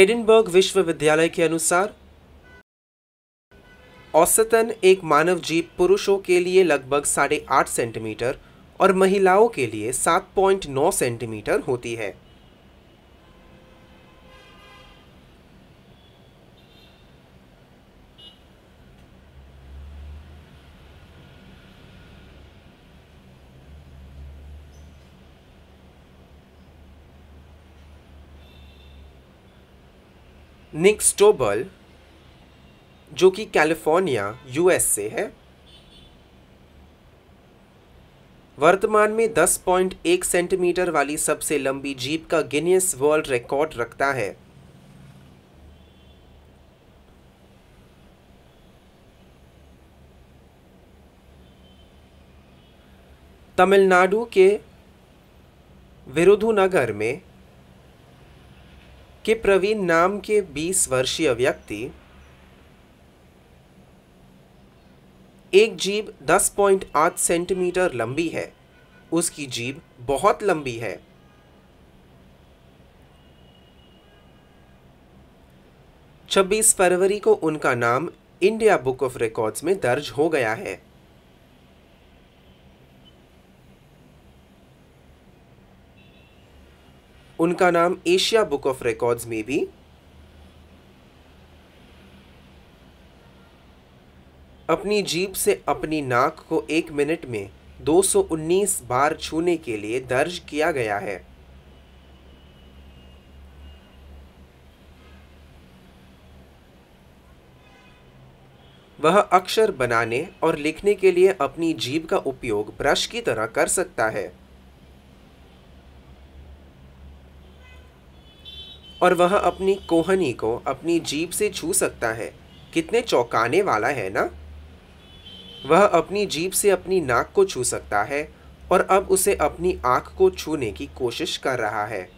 Edinburgh विश्वविद्यालय के अनुसार औसतन एक मानव जीप पुरुषों के लिए लगभग साढ़े आठ सेंटीमीटर और महिलाओं के लिए सात पॉइंट नौ सेंटीमीटर होती है निक स्टोबल जो कि कैलिफोर्निया यूएस से है वर्तमान में 10.1 सेंटीमीटर वाली सबसे लंबी जीप का गिनीस वर्ल्ड रिकॉर्ड रखता है तमिलनाडु के विरुधुनगर में कि प्रवीण नाम के 20 वर्षीय व्यक्ति एक जीभ 10.8 सेंटीमीटर लंबी है उसकी जीभ बहुत लंबी है छब्बीस फरवरी को उनका नाम इंडिया बुक ऑफ रिकॉर्ड्स में दर्ज हो गया है उनका नाम एशिया बुक ऑफ रिकॉर्ड्स में भी अपनी जीप से अपनी नाक को एक मिनट में 219 बार छूने के लिए दर्ज किया गया है वह अक्षर बनाने और लिखने के लिए अपनी जीभ का उपयोग ब्रश की तरह कर सकता है और वह अपनी कोहनी को अपनी जीप से छू सकता है कितने चौंकाने वाला है ना वह अपनी जीप से अपनी नाक को छू सकता है और अब उसे अपनी आँख को छूने की कोशिश कर रहा है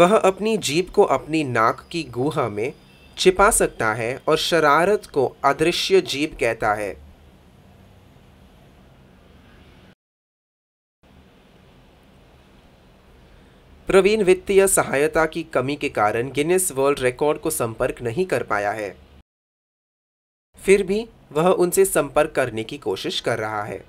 वह अपनी जीप को अपनी नाक की गुहा में छिपा सकता है और शरारत को अदृश्य जीप कहता है प्रवीण वित्तीय सहायता की कमी के कारण गिनेस वर्ल्ड रिकॉर्ड को संपर्क नहीं कर पाया है फिर भी वह उनसे संपर्क करने की कोशिश कर रहा है